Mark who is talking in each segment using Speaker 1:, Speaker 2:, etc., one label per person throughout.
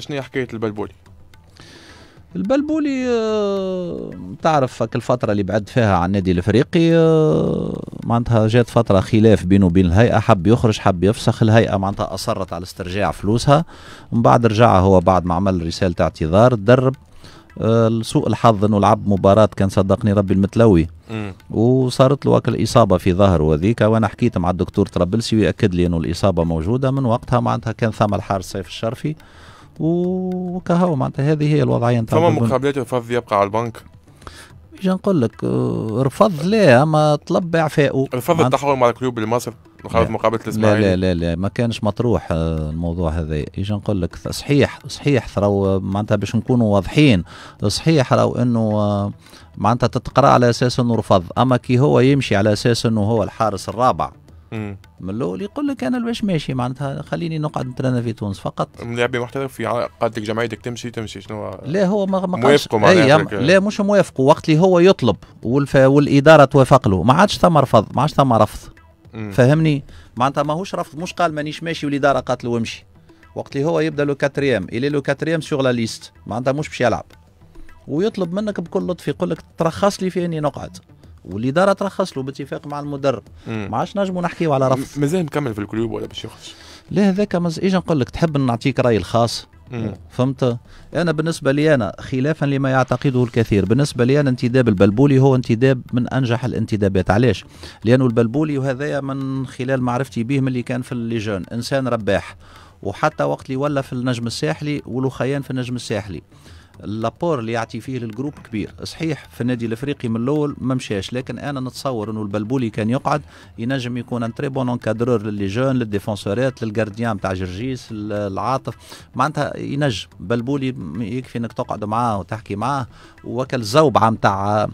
Speaker 1: شنو هي حكايه البلبولي؟
Speaker 2: البلبولي آه، تعرف الفتره اللي بعد فيها عن النادي الافريقي آه، معناتها جات فتره خلاف بينه وبين الهيئه حب يخرج حب يفسخ الهيئه معناتها اصرت على استرجاع فلوسها من بعد رجع هو بعد ما عمل رساله اعتذار تدرب آه، لسوء الحظ انه لعب مباراه كان صدقني ربي المتلوي وصارت له اكل اصابه في ظهره هذيك وانا حكيت مع الدكتور طرابلسي وياكد لي انه الاصابه موجوده من وقتها معناتها كان ثم الحارس سيف الشرفي وكهو معناتها هذه هي الوضعيه نتاع فما مقابلات
Speaker 1: رفض يبقى على البنك
Speaker 2: ايش نقول لك رفض آه، لا اما طلب اعفائه رفض التحول
Speaker 1: مع الكلوب لمصر مقابله مقابله الاسماعيلي لا
Speaker 2: لا لا ما كانش مطروح آه، الموضوع هذا ايش نقول لك صحيح صحيح ثرو آه، معناتها باش نكونوا واضحين صحيح راهو انه معناتها تتقرا على اساس انه رفض اما كي هو يمشي على اساس انه هو الحارس الرابع من الاول يقول لك انا باش ماشي معناتها خليني نقعد نترنى في تونس فقط
Speaker 1: لاعب محترف في قالت لك جمعيتك تمشي تمشي شنو
Speaker 2: لا هو ما ما موافقوا معناتها لا مش موافقوا وقت اللي هو يطلب والف... والاداره توافق له ما عادش ثم رفض ما عادش ثم رفض فهمني معناتها ماهوش رفض مش قال مانيش ماشي والاداره قالت له امشي وقت اللي هو يبدا لو كاتريام الي لو كاتريام سوغ لا ليست معناتها مش باش يلعب ويطلب منك بكل لطف يقول لك ترخص لي في اني نقعد والاداره ترخص له باتفاق مع المدرب ما عادش نجموا نحكيو على رفض مازال مكمل في الكلوب ولا باش يخرج لا هذاك مز... اجا نقول لك تحب نعطيك رايي الخاص فهمت انا بالنسبه لي انا خلافا لما يعتقده الكثير بالنسبه لي انا انتداب البلبولي هو انتداب من انجح الانتدابات علاش لانه البلبولي وهذايا من خلال معرفتي به من اللي كان في الليجون انسان رباح وحتى وقت اللي ولا في النجم الساحلي ولو خيان في النجم الساحلي اللابور اللي يعطي فيه للجروب كبير صحيح في النادي الافريقي من الاول ما مشاش لكن انا نتصور انه البلبولي كان يقعد ينجم يكون ان تري بون انكادرور للي جون للديفونسورات للجارديان تاع جرجيس العاطف معناتها ينجم بلبولي يكفي انك تقعد معاه وتحكي معاه وكل زوبعه نتاع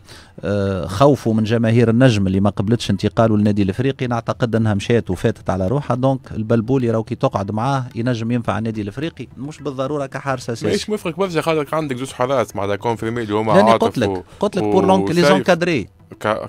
Speaker 2: آه، خوفه من جماهير النجم اللي ما قبلتش انتقاله للنادي الافريقي نعتقد انها مشات وفاتت على روحها دونك البلبولي راهو كي تقعد معاه ينجم ينفع النادي الافريقي مش بالضروره كحارس اساسي. مش
Speaker 1: مفرق برشا خاطر عندك عندك زوج حالات معناتها كونفيرمي اللي هما عاطف قلت لك قلت لك بور لونك لي زونكادري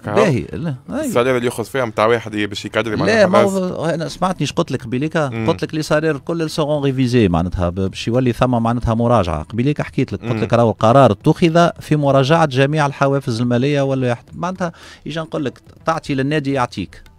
Speaker 1: باهي السالير أيوة. اللي ياخذ فيها نتاع واحد باش يكادري معناتها لا ما
Speaker 2: انا ايش قلت لك قبيليكا قلت لك لي سالير كل سوغون ريفيزي معناتها باش يولي ثم معناتها مراجعه قبيليكا حكيت لك قلت لك راهو القرار اتخذ في مراجعه جميع الحوافز الماليه ولا معناتها يجي نقول لك تعطي للنادي يعطيك